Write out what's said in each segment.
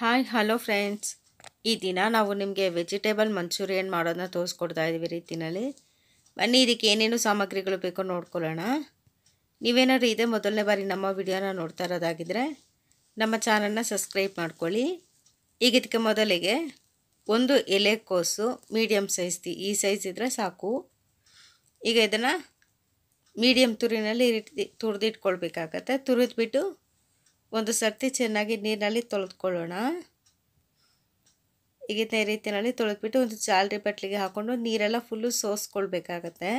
hi hello friends ಈ ದಿನ ನಾವು ನಿಮಗೆ ವೆಜಿಟೇಬಲ್ ಮಂಚೂರಿಯನ್ ಮಾಡೋದನ್ನ ತೋರಿಸ್ಕೊಡ್ತಾ ಇದ್ದೀವಿ ರೀತಿನಲ್ಲಿ ಬನ್ನಿ ಇದಕ್ಕೆ ಏನೇನು ಸಾಮಗ್ರಿಗಳು ಬೇಕೋ ನೋಡ್ಕೊಳ್ಳೋಣ ನೀವೇನಾದ್ರೂ ಇದೇ ಮೊದಲನೇ ಬಾರಿ ನಮ್ಮ ವಿಡಿಯೋನ ನೋಡ್ತಾ ಇರೋದಾಗಿದ್ದರೆ ನಮ್ಮ ಚಾನಲ್ನ ಸಬ್ಸ್ಕ್ರೈಬ್ ಮಾಡ್ಕೊಳ್ಳಿ ಈಗ ಇದಕ್ಕೆ ಮೊದಲಿಗೆ ಒಂದು ಎಲೆಕೋಸು ಮೀಡಿಯಮ್ ಸೈಜ್ದು ಈ ಸೈಜ್ ಇದ್ದರೆ ಸಾಕು ಈಗ ಇದನ್ನು ಮೀಡಿಯಮ್ ತುರಿನಲ್ಲಿ ತುರಿದಿಟ್ಕೊಳ್ಬೇಕಾಗತ್ತೆ ತುರಿದ್ಬಿಟ್ಟು ಒಂದು ಸರ್ತಿ ಚೆನ್ನಾಗಿ ನೀರಿನಲ್ಲಿ ತೊಳೆದುಕೊಳ್ಳೋಣ ಈ ರೀತಿಯಲ್ಲಿ ತೊಳೆದ್ಬಿಟ್ಟು ಒಂದು ಜಾಲರಿ ಬಟ್ಲಿಗೆ ಹಾಕ್ಕೊಂಡು ನೀರೆಲ್ಲ ಫುಲ್ಲು ಸೋಸ್ಕೊಳ್ಬೇಕಾಗತ್ತೆ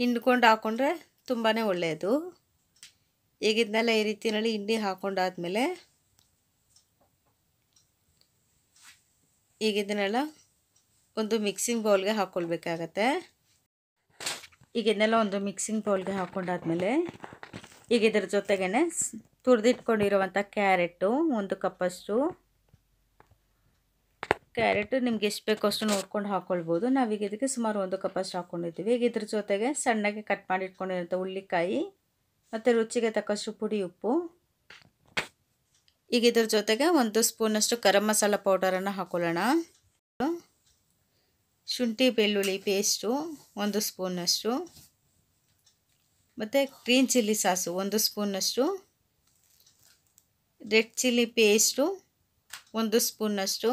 ಹಿಂಡ್ಕೊಂಡು ಹಾಕ್ಕೊಂಡ್ರೆ ತುಂಬಾ ಒಳ್ಳೆಯದು ಈಗಿದ್ನೆಲ್ಲ ಈ ರೀತಿಯಲ್ಲಿ ಹಿಂಡಿ ಈಗ ಈಗಿದ್ದನ್ನೆಲ್ಲ ಒಂದು ಮಿಕ್ಸಿಂಗ್ ಬೌಲ್ಗೆ ಹಾಕ್ಕೊಳ್ಬೇಕಾಗತ್ತೆ ಈಗಿದ್ನೆಲ್ಲ ಒಂದು ಮಿಕ್ಸಿಂಗ್ ಬೌಲ್ಗೆ ಹಾಕ್ಕೊಂಡಾದ್ಮೇಲೆ ಈಗ ಇದರ ಜೊತೆಗೇ ತುರಿದಿಟ್ಕೊಂಡಿರುವಂಥ ಕ್ಯಾರೆಟು ಒಂದು ಕಪ್ಪಷ್ಟು ಕ್ಯಾರೆಟು ನಿಮ್ಗೆ ಎಷ್ಟು ಬೇಕೋ ಅಷ್ಟು ನೋಡ್ಕೊಂಡು ಹಾಕ್ಕೊಳ್ಬೋದು ನಾವೀಗ ಇದಕ್ಕೆ ಸುಮಾರು ಒಂದು ಕಪ್ಪಷ್ಟು ಹಾಕ್ಕೊಂಡಿದ್ದೀವಿ ಈಗ ಇದ್ರ ಜೊತೆಗೆ ಸಣ್ಣಗೆ ಕಟ್ ಮಾಡಿ ಹುಳ್ಳಿಕಾಯಿ ಮತ್ತು ರುಚಿಗೆ ತಕ್ಕಷ್ಟು ಪುಡಿ ಉಪ್ಪು ಈಗ ಇದ್ರ ಜೊತೆಗೆ ಒಂದು ಸ್ಪೂನಷ್ಟು ಗರಂ ಮಸಾಲ ಪೌಡರನ್ನು ಹಾಕೊಳ್ಳೋಣ ಶುಂಠಿ ಬೆಳ್ಳುಳ್ಳಿ ಪೇಸ್ಟು ಒಂದು ಸ್ಪೂನಷ್ಟು ಮತ್ತು ಗ್ರೀನ್ ಚಿಲ್ಲಿ ಸಾಸು ಒಂದು ಸ್ಪೂನಷ್ಟು ರೆಡ್ ಚಿಲ್ಲಿ ಪೇಸ್ಟು ಒಂದು ಸ್ಪೂನಷ್ಟು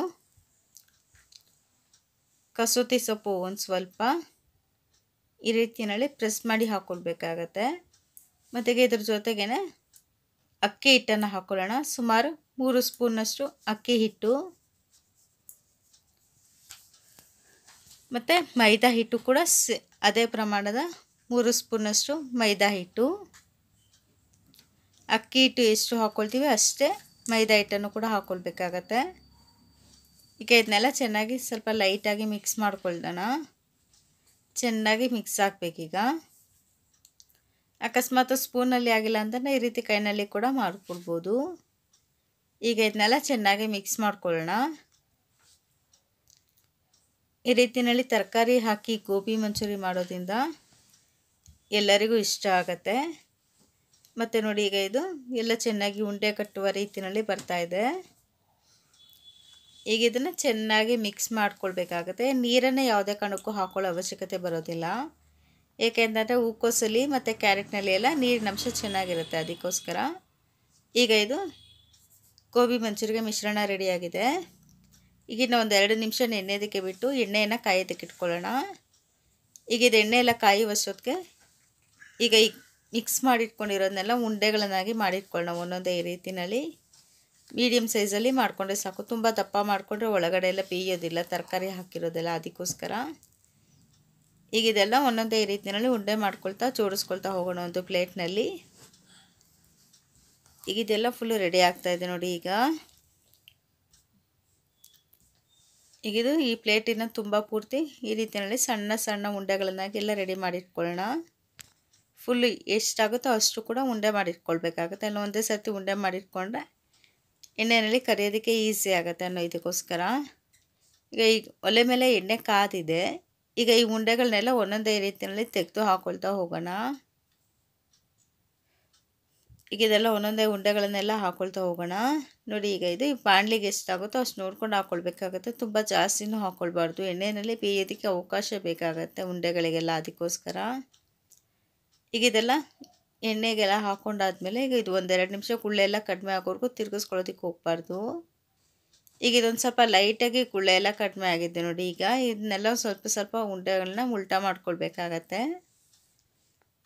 ಕಸೂತಿ ಸೊಪ್ಪು ಒಂದು ಸ್ವಲ್ಪ ಈ ರೀತಿಯಲ್ಲಿ ಪ್ರೆಸ್ ಮಾಡಿ ಹಾಕ್ಕೊಳ್ಬೇಕಾಗತ್ತೆ ಮತ್ತೆ ಇದ್ರ ಜೊತೆಗೇ ಅಕ್ಕಿ ಹಿಟ್ಟನ್ನು ಹಾಕ್ಕೊಳ್ಳೋಣ ಸುಮಾರು ಮೂರು ಸ್ಪೂನಷ್ಟು ಅಕ್ಕಿ ಹಿಟ್ಟು ಮತ್ತು ಮೈದಾ ಹಿಟ್ಟು ಕೂಡ ಸಿ ಅದೇ ಪ್ರಮಾಣದ ಮೂರು ಸ್ಪೂನಷ್ಟು ಮೈದಾ ಹಿಟ್ಟು ಅಕ್ಕಿ ಹಿಟ್ಟು ಎಷ್ಟು ಹಾಕ್ಕೊಳ್ತೀವಿ ಅಷ್ಟೇ ಮೈದಾ ಹಿಟ್ಟನ್ನು ಕೂಡ ಹಾಕ್ಕೊಳ್ಬೇಕಾಗತ್ತೆ ಈಗ ಇದನ್ನೆಲ್ಲ ಚೆನ್ನಾಗಿ ಸ್ವಲ್ಪ ಲೈಟಾಗಿ ಮಿಕ್ಸ್ ಮಾಡ್ಕೊಳ್ದಣ ಚೆನ್ನಾಗಿ ಮಿಕ್ಸ್ ಹಾಕ್ಬೇಕೀಗ ಅಕಸ್ಮಾತ್ ಸ್ಪೂನಲ್ಲಿ ಆಗಿಲ್ಲ ಅಂದ್ರೆ ಈ ರೀತಿ ಕೈನಲ್ಲಿ ಕೂಡ ಮಾಡ್ಕೊಳ್ಬೋದು ಈಗ ಇದನ್ನೆಲ್ಲ ಚೆನ್ನಾಗಿ ಮಿಕ್ಸ್ ಮಾಡ್ಕೊಳ್ಳೋಣ ಈ ರೀತಿಯಲ್ಲಿ ತರಕಾರಿ ಹಾಕಿ ಗೋಬಿ ಮಂಚೂರಿ ಮಾಡೋದ್ರಿಂದ ಎಲ್ಲರಿಗೂ ಇಷ್ಟ ಆಗತ್ತೆ ಮತ್ತು ನೋಡಿ ಈಗ ಇದು ಎಲ್ಲ ಚೆನ್ನಾಗಿ ಉಂಡೆ ಕಟ್ಟುವ ರೀತಿಯಲ್ಲಿ ಬರ್ತಾ ಇದೆ ಈಗ ಇದನ್ನು ಚೆನ್ನಾಗಿ ಮಿಕ್ಸ್ ಮಾಡ್ಕೊಳ್ಬೇಕಾಗುತ್ತೆ ನೀರನ್ನು ಯಾವುದೇ ಕಾರಣಕ್ಕೂ ಹಾಕೊಳ್ಳೋ ಅವಶ್ಯಕತೆ ಬರೋದಿಲ್ಲ ಏಕೆಂದರೆ ಹೂಕೋಸಲಿ ಮತ್ತು ಕ್ಯಾರೆಟ್ನಲ್ಲಿ ಎಲ್ಲ ನೀರಿನ ಅಂಶ ಚೆನ್ನಾಗಿರುತ್ತೆ ಅದಕ್ಕೋಸ್ಕರ ಈಗ ಇದು ಗೋಬಿ ಮಂಚೂರಿಗೆ ಮಿಶ್ರಣ ರೆಡಿಯಾಗಿದೆ ಈಗಿನ ಒಂದು ಎರಡು ನಿಮಿಷ ನೆನೆಯೋದಕ್ಕೆ ಬಿಟ್ಟು ಎಣ್ಣೆಯನ್ನು ಕಾಯೋದಕ್ಕೆ ಇಟ್ಕೊಳ್ಳೋಣ ಈಗ ಇದು ಎಣ್ಣೆ ಎಲ್ಲ ವಸೋದಕ್ಕೆ ಈಗ ಈ ಮಿಕ್ಸ್ ಮಾಡಿಟ್ಕೊಂಡಿರೋದನ್ನೆಲ್ಲ ಉಂಡೆಗಳನ್ನಾಗಿ ಮಾಡಿಟ್ಕೊಳ್ಳೋಣ ಒಂದೊಂದೇ ರೀತಿಯಲ್ಲಿ ಮೀಡಿಯಮ್ ಸೈಜಲ್ಲಿ ಮಾಡಿಕೊಂಡ್ರೆ ಸಾಕು ತುಂಬ ದಪ್ಪ ಮಾಡಿಕೊಂಡ್ರೆ ಒಳಗಡೆ ಎಲ್ಲ ಬೇಯೋದಿಲ್ಲ ತರಕಾರಿ ಹಾಕಿರೋದೆಲ್ಲ ಅದಕ್ಕೋಸ್ಕರ ಈಗ ಇದೆಲ್ಲ ಒಂದೊಂದೇ ರೀತಿಯಲ್ಲಿ ಉಂಡೆ ಮಾಡ್ಕೊಳ್ತಾ ಜೋಡಿಸ್ಕೊಳ್ತಾ ಹೋಗೋಣ ಒಂದು ಪ್ಲೇಟ್ನಲ್ಲಿ ಈಗ ಇದೆಲ್ಲ ಫುಲ್ಲು ರೆಡಿ ಆಗ್ತಾ ಇದೆ ನೋಡಿ ಈಗ ಈಗಿದು ಇದು ಈ ಪ್ಲೇಟಿನ ತುಂಬ ಪೂರ್ತಿ ಈ ರೀತಿಯಲ್ಲಿ ಸಣ್ಣ ಸಣ್ಣ ಉಂಡೆಗಳನ್ನಾಗಿ ಎಲ್ಲ ರೆಡಿ ಮಾಡಿಟ್ಕೊಳ್ಳೋಣ ಫುಲ್ ಎಷ್ಟಾಗುತ್ತೋ ಅಷ್ಟು ಕೂಡ ಉಂಡೆ ಮಾಡಿಟ್ಕೊಳ್ಬೇಕಾಗುತ್ತೆ ಇಲ್ಲ ಒಂದೇ ಸರ್ತಿ ಉಂಡೆ ಮಾಡಿಟ್ಕೊಂಡ್ರೆ ಎಣ್ಣೆಯಲ್ಲಿ ಕರಿಯೋದಕ್ಕೆ ಈಸಿ ಆಗುತ್ತೆ ಅನ್ನೋ ಇದಕ್ಕೋಸ್ಕರ ಈಗ ಈಗ ಒಲೆ ಮೇಲೆ ಎಣ್ಣೆ ಕಾದಿದೆ ಈಗ ಈ ಉಂಡೆಗಳನ್ನೆಲ್ಲ ಒಂದೊಂದೇ ರೀತಿಯಲ್ಲಿ ತೆಗೆದು ಹಾಕೊಳ್ತಾ ಹೋಗೋಣ ಈಗ ಇದೆಲ್ಲ ಒಂದೊಂದೇ ಉಂಡೆಗಳನ್ನೆಲ್ಲ ಹಾಕೊಳ್ತಾ ಹೋಗೋಣ ನೋಡಿ ಈಗ ಇದು ಈ ಬಾಣಲಿಗೆ ಎಷ್ಟಾಗುತ್ತೋ ಅಷ್ಟು ನೋಡ್ಕೊಂಡು ಹಾಕ್ಕೊಳ್ಬೇಕಾಗುತ್ತೆ ತುಂಬ ಜಾಸ್ತಿನೂ ಹಾಕ್ಕೊಳ್ಬಾರ್ದು ಎಣ್ಣೆಯಲ್ಲಿ ಬೇಯೋದಕ್ಕೆ ಅವಕಾಶ ಬೇಕಾಗುತ್ತೆ ಉಂಡೆಗಳಿಗೆಲ್ಲ ಅದಕ್ಕೋಸ್ಕರ ಈಗ ಇದೆಲ್ಲ ಎಣ್ಣೆಗೆಲ್ಲ ಹಾಕ್ಕೊಂಡಾದ್ಮೇಲೆ ಈಗ ಇದು ಒಂದೆರಡು ನಿಮಿಷ ಕುಳ್ಳೆ ಎಲ್ಲ ಕಡಿಮೆ ಆಗೋರ್ಗು ತಿರ್ಗಿಸ್ಕೊಳ್ಳೋದಕ್ಕೆ ಹೋಗ್ಬಾರ್ದು ಈಗ ಇದೊಂದು ಸ್ವಲ್ಪ ಲೈಟಾಗಿ ಕುಳ್ಳೆ ಎಲ್ಲ ಕಡಿಮೆ ಆಗಿದೆ ನೋಡಿ ಈಗ ಇದನ್ನೆಲ್ಲ ಸ್ವಲ್ಪ ಸ್ವಲ್ಪ ಉಂಡೆಗಳನ್ನ ಉಲ್ಟಾ ಮಾಡ್ಕೊಳ್ಬೇಕಾಗತ್ತೆ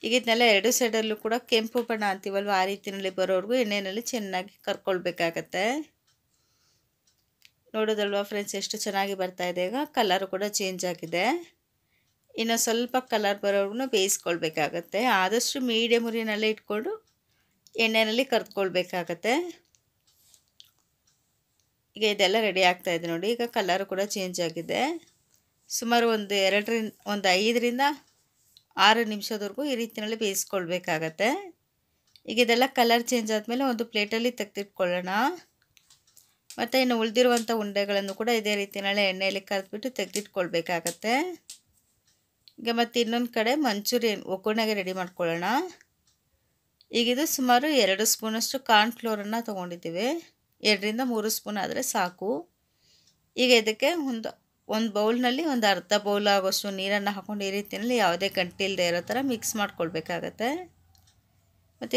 ಈಗ ಇದನ್ನೆಲ್ಲ ಎರಡು ಸೈಡಲ್ಲೂ ಕೂಡ ಕೆಂಪು ಬಣ್ಣ ಅಂತೀವಲ್ವ ಆ ರೀತಿಯಲ್ಲಿ ಬರೋವರೆಗೂ ಎಣ್ಣೆಯಲ್ಲಿ ಚೆನ್ನಾಗಿ ಕರ್ಕೊಳ್ಬೇಕಾಗತ್ತೆ ನೋಡೋದಲ್ವ ಫ್ರೆಂಡ್ಸ್ ಎಷ್ಟು ಚೆನ್ನಾಗಿ ಬರ್ತಾ ಇದೆ ಈಗ ಕಲರು ಕೂಡ ಚೇಂಜ್ ಆಗಿದೆ ಇನ್ನು ಸ್ವಲ್ಪ ಕಲರ್ ಬರೋರ್ಗು ಬೇಯಿಸ್ಕೊಳ್ಬೇಕಾಗತ್ತೆ ಆದಷ್ಟು ಮೀಡಿಯಮ್ ಉರಿನಲ್ಲೇ ಇಟ್ಕೊಂಡು ಎಣ್ಣೆಯಲ್ಲಿ ಕರೆದ್ಕೊಳ್ಬೇಕಾಗತ್ತೆ ಈಗ ಇದೆಲ್ಲ ರೆಡಿ ಆಗ್ತಾಯಿದೆ ನೋಡಿ ಈಗ ಕಲರು ಕೂಡ ಚೇಂಜ್ ಆಗಿದೆ ಸುಮಾರು ಒಂದು ಎರಡರಿಂದ ಒಂದು ಐದರಿಂದ ಆರು ನಿಮಿಷದವರೆಗೂ ಈ ರೀತಿಯಲ್ಲಿ ಬೇಯಿಸ್ಕೊಳ್ಬೇಕಾಗತ್ತೆ ಈಗ ಇದೆಲ್ಲ ಕಲರ್ ಚೇಂಜ್ ಆದಮೇಲೆ ಒಂದು ಪ್ಲೇಟಲ್ಲಿ ತೆಗೆದಿಟ್ಕೊಳ್ಳೋಣ ಮತ್ತು ಇನ್ನು ಉಳಿದಿರುವಂಥ ಉಂಡೆಗಳನ್ನು ಕೂಡ ಇದೇ ರೀತಿಯಲ್ಲೇ ಎಣ್ಣೆಯಲ್ಲಿ ಕರೆದ್ಬಿಟ್ಟು ತೆಗೆದಿಟ್ಕೊಳ್ಬೇಕಾಗತ್ತೆ ಈಗ ಮತ್ತು ಇನ್ನೊಂದು ಕಡೆ ಮಂಚೂರಿಯನ್ ಒಗ್ಗರಣೆಗೆ ರೆಡಿ ಮಾಡ್ಕೊಳ್ಳೋಣ ಈಗ ಇದು ಸುಮಾರು ಎರಡು ಸ್ಪೂನಷ್ಟು ಕಾರ್ನ್ಫ್ಲೋರನ್ನು ತೊಗೊಂಡಿದ್ದೀವಿ ಎರಡರಿಂದ ಮೂರು ಸ್ಪೂನ್ ಆದರೆ ಸಾಕು ಈಗ ಇದಕ್ಕೆ ಒಂದು ಒಂದು ಬೌಲ್ನಲ್ಲಿ ಒಂದು ಅರ್ಧ ಬೌಲ್ ಆಗೋಷ್ಟು ನೀರನ್ನು ಹಾಕ್ಕೊಂಡು ಈ ರೀತಿಯಲ್ಲಿ ಯಾವುದೇ ಗಂಟೆ ಇಲ್ಲದೆ ಇರೋ ಥರ ಮಿಕ್ಸ್ ಮಾಡ್ಕೊಳ್ಬೇಕಾಗತ್ತೆ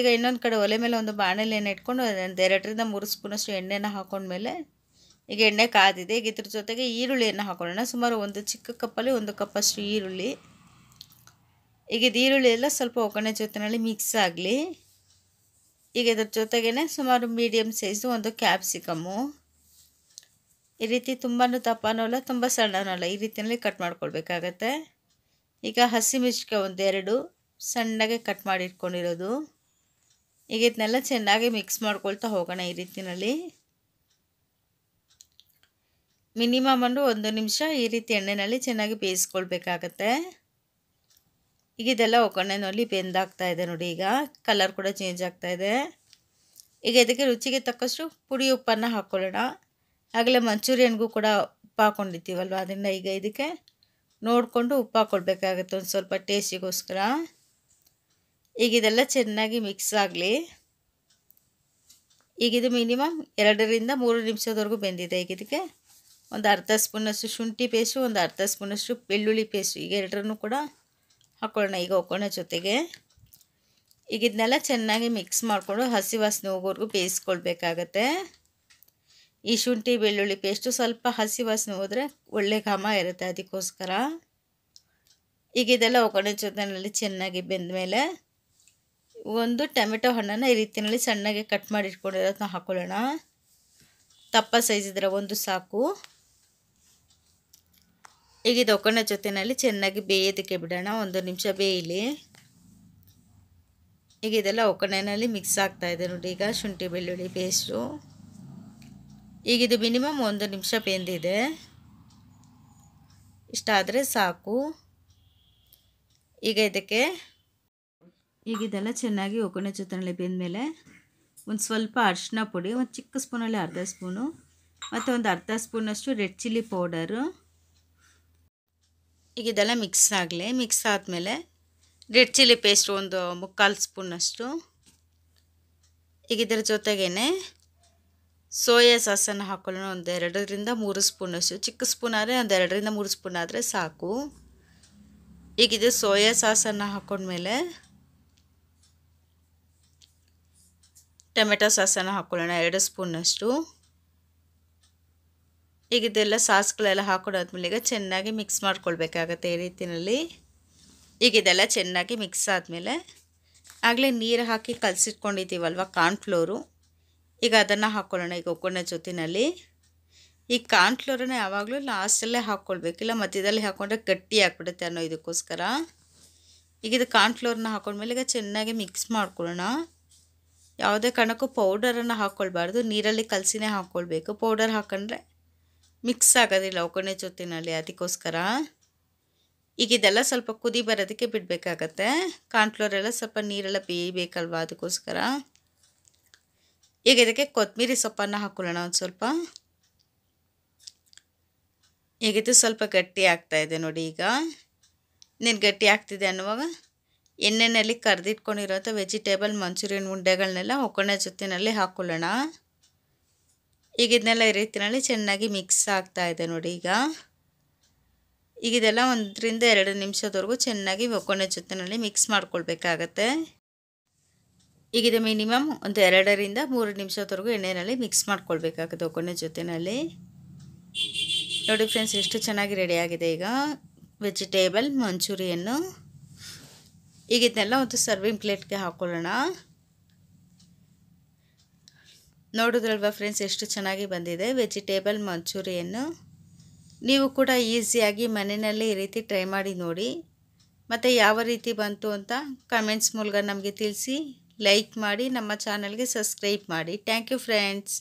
ಈಗ ಇನ್ನೊಂದು ಕಡೆ ಒಲೆ ಮೇಲೆ ಒಂದು ಬಾಣಲೆ ಎಣ್ಣೆ ಇಟ್ಕೊಂಡು ಒಂದು ಎರಡರಿಂದ ಮೂರು ಸ್ಪೂನಷ್ಟು ಎಣ್ಣೆನ ಹಾಕೊಂಡ್ಮೇಲೆ ಈಗ ಎಣ್ಣೆ ಕಾದಿದೆ ಈಗ ಇದ್ರ ಜೊತೆಗೆ ಈರುಳ್ಳಿಯನ್ನು ಹಾಕೊಳ್ಳೋಣ ಸುಮಾರು ಒಂದು ಚಿಕ್ಕ ಕಪ್ಪಲ್ಲಿ ಒಂದು ಕಪ್ಪಷ್ಟು ಈರುಳ್ಳಿ ಈಗ ಈರುಳ್ಳಿ ಎಲ್ಲ ಸ್ವಲ್ಪ ಒಗ್ಗರಣೆ ಜೊತೆನಲ್ಲಿ ಮಿಕ್ಸ್ ಆಗಲಿ ಈಗ ಇದ್ರ ಜೊತೆಗೇ ಸುಮಾರು ಮೀಡಿಯಮ್ ಸೈಜು ಒಂದು ಕ್ಯಾಪ್ಸಿಕಮ್ಮು ಈ ರೀತಿ ತುಂಬಾ ದಪ್ಪನೂ ಅಲ್ಲ ತುಂಬ ಸಣ್ಣನೂ ಅಲ್ಲ ಈ ರೀತಿಯಲ್ಲಿ ಕಟ್ ಮಾಡ್ಕೊಳ್ಬೇಕಾಗತ್ತೆ ಈಗ ಹಸಿ ಹಸಿಮಿರ್ಚಿಗೆ ಒಂದೆರಡು ಸಣ್ಣಗೆ ಕಟ್ ಮಾಡಿಟ್ಕೊಂಡಿರೋದು ಈಗ ಇದನ್ನೆಲ್ಲ ಚೆನ್ನಾಗಿ ಮಿಕ್ಸ್ ಮಾಡ್ಕೊಳ್ತಾ ಹೋಗೋಣ ಈ ರೀತಿಯಲ್ಲಿ ಮಿನಿಮಮ್ ಒಂದು ಒಂದು ನಿಮಿಷ ಈ ರೀತಿ ಎಣ್ಣೆಯಲ್ಲಿ ಚೆನ್ನಾಗಿ ಬೇಯಿಸ್ಕೊಳ್ಬೇಕಾಗತ್ತೆ ಈಗ ಇದೆಲ್ಲ ಬೆಂದಾಗ್ತಾಯಿದೆ ಬೆಂದಾಗ್ತಾ ಇದೆ ನೋಡಿ ಈಗ ಕಲರ್ ಕೂಡ ಚೇಂಜ್ ಆಗ್ತಾ ಇದೆ ಈಗ ಇದಕ್ಕೆ ರುಚಿಗೆ ತಕ್ಕಷ್ಟು ಪುಡಿ ಉಪ್ಪನ್ನು ಹಾಕ್ಕೊಳ್ಳೋಣ ಆಗಲೇ ಮಂಚೂರಿಯನ್ಗೂ ಕೂಡ ಉಪ್ಪು ಹಾಕ್ಕೊಂಡಿರ್ತೀವಲ್ವ ಅದರಿಂದ ಈಗ ಇದಕ್ಕೆ ನೋಡಿಕೊಂಡು ಉಪ್ಪು ಹಾಕ್ಕೊಳ್ಬೇಕಾಗುತ್ತೆ ಒಂದು ಸ್ವಲ್ಪ ಟೇಸ್ಟಿಗೋಸ್ಕರ ಈಗ ಇದೆಲ್ಲ ಚೆನ್ನಾಗಿ ಮಿಕ್ಸ್ ಆಗಲಿ ಈಗ ಇದು ಮಿನಿಮಮ್ ಎರಡರಿಂದ ಮೂರು ನಿಮಿಷದವರೆಗೂ ಬೆಂದಿದೆ ಈಗ ಇದಕ್ಕೆ ಒಂದು ಅರ್ಧ ಸ್ಪೂನಷ್ಟು ಶುಂಠಿ ಪೇಸ್ಟು ಒಂದು ಅರ್ಧ ಸ್ಪೂನಷ್ಟು ಬೆಳ್ಳುಳ್ಳಿ ಪೇಸ್ಟು ಈಗ ಎರಡರನ್ನು ಕೂಡ ಹಾಕ್ಕೊಳ್ಳೋಣ ಈಗ ಒಕ್ಕೊಣ ಜೊತೆಗೆ ಈಗ ಇದನ್ನೆಲ್ಲ ಚೆನ್ನಾಗಿ ಮಿಕ್ಸ್ ಮಾಡಿಕೊಂಡು ಹಸಿ ವಾಸನೆ ಹೋಗೋವರೆಗೂ ಬೇಯಿಸ್ಕೊಳ್ಬೇಕಾಗತ್ತೆ ಈ ಶುಂಠಿ ಬೆಳ್ಳುಳ್ಳಿ ಪೇಸ್ಟು ಸ್ವಲ್ಪ ಹಸಿ ವಾಸನೆ ಹೋದರೆ ಒಳ್ಳೆ ಘಮ ಇರುತ್ತೆ ಅದಕ್ಕೋಸ್ಕರ ಈಗ ಇದೆಲ್ಲ ಒಗ್ಗರಣೆ ಜೊತೆನಲ್ಲಿ ಚೆನ್ನಾಗಿ ಬೆಂದ ಮೇಲೆ ಒಂದು ಟೊಮೆಟೊ ಹಣ್ಣನ್ನು ಈ ರೀತಿಯಲ್ಲಿ ಸಣ್ಣಗೆ ಕಟ್ ಮಾಡಿ ಇಟ್ಕೊಂಡಿರೋದನ್ನ ಹಾಕ್ಕೊಳ್ಳೋಣ ತಪ್ಪ ಸೈಜ್ ಇದ್ರೆ ಒಂದು ಸಾಕು ಈಗ ಒಕ್ಕಣೆ ಜೊತೆಯಲ್ಲಿ ಚೆನ್ನಾಗಿ ಬೇಯೋದಕ್ಕೆ ಬಿಡೋಣ ಒಂದು ನಿಮಿಷ ಬೇಯಲಿ ಈಗ ಇದೆಲ್ಲ ಒಕ್ಕಣೆಯಲ್ಲಿ ಮಿಕ್ಸ್ ಆಗ್ತಾಯಿದೆ ನೋಡಿ ಈಗ ಶುಂಠಿ ಬೆಳ್ಳುಳ್ಳಿ ಪೇಸ್ಟು ಈಗ ಇದು ಮಿನಿಮಮ್ ಒಂದು ನಿಮಿಷ ಬೆಂದಿದೆ ಇಷ್ಟಾದರೆ ಸಾಕು ಈಗ ಇದಕ್ಕೆ ಈಗ ಇದೆಲ್ಲ ಚೆನ್ನಾಗಿ ಒಕ್ಕಣೆ ಜೊತೆಯಲ್ಲಿ ಬೆಂದಮೇಲೆ ಒಂದು ಸ್ವಲ್ಪ ಅರಿಶಿನ ಪುಡಿ ಒಂದು ಚಿಕ್ಕ ಸ್ಪೂನಲ್ಲಿ ಅರ್ಧ ಸ್ಪೂನು ಮತ್ತು ಒಂದು ಅರ್ಧ ಸ್ಪೂನಷ್ಟು ರೆಡ್ ಚಿಲ್ಲಿ ಪೌಡರು ಈಗ ಇದೆಲ್ಲ ಮಿಕ್ಸ್ ಆಗಲಿ ಮಿಕ್ಸ್ ಆದಮೇಲೆ ರೆಡ್ ಚಿಲ್ಲಿ ಪೇಸ್ಟ್ ಒಂದು ಮುಕ್ಕಾಲು ಸ್ಪೂನಷ್ಟು ಈಗ ಇದರ ಜೊತೆಗೇ ಸೋಯಾ ಸಾಸನ್ನು ಹಾಕೊಳ್ಳೋಣ ಒಂದೆರಡರಿಂದ ಎರಡರಿಂದ ಮೂರು ಸ್ಪೂನಷ್ಟು ಚಿಕ್ಕ ಸ್ಪೂನ್ ಆದರೆ ಒಂದೆರಡರಿಂದ ಮೂರು ಸ್ಪೂನ್ ಆದರೆ ಸಾಕು ಈಗ ಇದು ಸೋಯಾ ಸಾಸನ್ನು ಹಾಕೊಂಡ್ಮೇಲೆ ಟೊಮೆಟೊ ಸಾಸನ್ನು ಹಾಕ್ಕೊಳ್ಳೋಣ ಎರಡು ಸ್ಪೂನಷ್ಟು ಈಗ ಇದೆಲ್ಲ ಸಾಸ್ಗಳೆಲ್ಲ ಹಾಕೊಂಡಾದ್ಮೇಲೆ ಈಗ ಚೆನ್ನಾಗಿ ಮಿಕ್ಸ್ ಮಾಡ್ಕೊಳ್ಬೇಕಾಗತ್ತೆ ಈ ರೀತಿಯಲ್ಲಿ ಈಗ ಇದೆಲ್ಲ ಚೆನ್ನಾಗಿ ಮಿಕ್ಸ್ ಆದಮೇಲೆ ಆಗಲೇ ನೀರು ಹಾಕಿ ಕಲಸಿಟ್ಕೊಂಡಿದ್ದೀವಲ್ವ ಕಾರ್ನ್ಫ್ಲೋರು ಈಗ ಅದನ್ನು ಹಾಕ್ಕೊಳ್ಳೋಣ ಈಗ ಒಗ್ಗರಣೆ ಜೊತೆಯಲ್ಲಿ ಈ ಕಾರ್ನ್ಫ್ಲೋರನ್ನ ಯಾವಾಗಲೂ ಲಾಸ್ಟಲ್ಲೇ ಇಲ್ಲ ಮಧ್ಯದಲ್ಲಿ ಹಾಕ್ಕೊಂಡ್ರೆ ಗಟ್ಟಿ ಹಾಕ್ಬಿಡುತ್ತೆ ಅನ್ನೋ ಇದಕ್ಕೋಸ್ಕರ ಈಗ ಇದು ಕಾರ್ನ್ಫ್ಲೋರ್ನ ಹಾಕೊಂಡ್ಮೇಲೆ ಈಗ ಚೆನ್ನಾಗಿ ಮಿಕ್ಸ್ ಮಾಡ್ಕೊಳ್ಳೋಣ ಯಾವುದೇ ಕಾರಣಕ್ಕೂ ಪೌಡರನ್ನು ಹಾಕ್ಕೊಳ್ಬಾರ್ದು ನೀರಲ್ಲಿ ಕಲಸಿನೇ ಹಾಕ್ಕೊಳ್ಬೇಕು ಪೌಡರ್ ಹಾಕೊಂಡ್ರೆ ಮಿಕ್ಸ್ ಆಗೋದಿಲ್ಲ ಒಗ್ಗರಣೆ ಜೊತೆಯಲ್ಲಿ ಅದಕ್ಕೋಸ್ಕರ ಈಗ ಇದೆಲ್ಲ ಸ್ವಲ್ಪ ಕುದಿ ಬರೋದಕ್ಕೆ ಬಿಡಬೇಕಾಗತ್ತೆ ಕಾರ್ನ್ಫ್ಲೋರ್ ಎಲ್ಲ ಸ್ವಲ್ಪ ನೀರೆಲ್ಲ ಬೇಯಬೇಕಲ್ವ ಅದಕ್ಕೋಸ್ಕರ ಈಗ ಇದಕ್ಕೆ ಕೊತ್ತಂಬರಿ ಸೊಪ್ಪನ್ನು ಹಾಕೊಳ್ಳೋಣ ಒಂದು ಸ್ವಲ್ಪ ಈಗ ಇದು ಸ್ವಲ್ಪ ಗಟ್ಟಿ ಆಗ್ತಾ ಇದೆ ನೋಡಿ ಈಗ ನೀನು ಗಟ್ಟಿ ಆಗ್ತಿದೆ ಅನ್ನುವಾಗ ಎಣ್ಣೆಯಲ್ಲಿ ಕರೆದಿಟ್ಕೊಂಡಿರೋಂಥ ವೆಜಿಟೇಬಲ್ ಮಂಚೂರಿಯನ್ ಉಂಡೆಗಳನ್ನೆಲ್ಲ ಒಗ್ಗರಣೆ ಜೊತೆಯಲ್ಲಿ ಹಾಕ್ಕೊಳ್ಳೋಣ ಈಗ ಇದನ್ನೆಲ್ಲ ಈ ರೀತಿಯಲ್ಲಿ ಚೆನ್ನಾಗಿ ಮಿಕ್ಸ್ ಆಗ್ತಾ ಇದೆ ನೋಡಿ ಈಗ ಈಗ ಇದೆಲ್ಲ ಒಂದರಿಂದ ಎರಡು ನಿಮಿಷದವರೆಗೂ ಚೆನ್ನಾಗಿ ಒಗ್ಗರಣೆ ಜೊತೆನಲ್ಲಿ ಮಿಕ್ಸ್ ಮಾಡ್ಕೊಳ್ಬೇಕಾಗತ್ತೆ ಈಗ ಇದು ಮಿನಿಮಮ್ ಒಂದು ಎರಡರಿಂದ ಮೂರು ನಿಮಿಷದವರೆಗೂ ಎಣ್ಣೆಯಲ್ಲಿ ಮಿಕ್ಸ್ ಮಾಡ್ಕೊಳ್ಬೇಕಾಗುತ್ತೆ ಒಗ್ಗರಣೆ ಜೊತೆನಲ್ಲಿ ನೋಡಿ ಫ್ರೆಂಡ್ಸ್ ಎಷ್ಟು ಚೆನ್ನಾಗಿ ರೆಡಿಯಾಗಿದೆ ಈಗ ವೆಜಿಟೇಬಲ್ ಮಂಚೂರಿಯನ್ನು ಈಗ ಇದನ್ನೆಲ್ಲ ಒಂದು ಸರ್ವಿಂಗ್ ಪ್ಲೇಟ್ಗೆ ಹಾಕೊಳ್ಳೋಣ ನೋಡಿದ್ರಲ್ವ ಫ್ರೆಂಡ್ಸ್ ಎಷ್ಟು ಚೆನ್ನಾಗಿ ಬಂದಿದೆ ವೆಜಿಟೇಬಲ್ ಮಂಚೂರಿಯನ್ನು ನೀವು ಕೂಡ ಈಸಿಯಾಗಿ ಮನೆಯಲ್ಲೇ ಈ ರೀತಿ ಟ್ರೈ ಮಾಡಿ ನೋಡಿ ಮತ್ತು ಯಾವ ರೀತಿ ಬಂತು ಅಂತ ಕಮೆಂಟ್ಸ್ ಮೂಲಕ ನಮಗೆ ತಿಳಿಸಿ ಲೈಕ್ ಮಾಡಿ ನಮ್ಮ ಚಾನಲ್ಗೆ ಸಬ್ಸ್ಕ್ರೈಬ್ ಮಾಡಿ ಥ್ಯಾಂಕ್ ಯು ಫ್ರೆಂಡ್ಸ್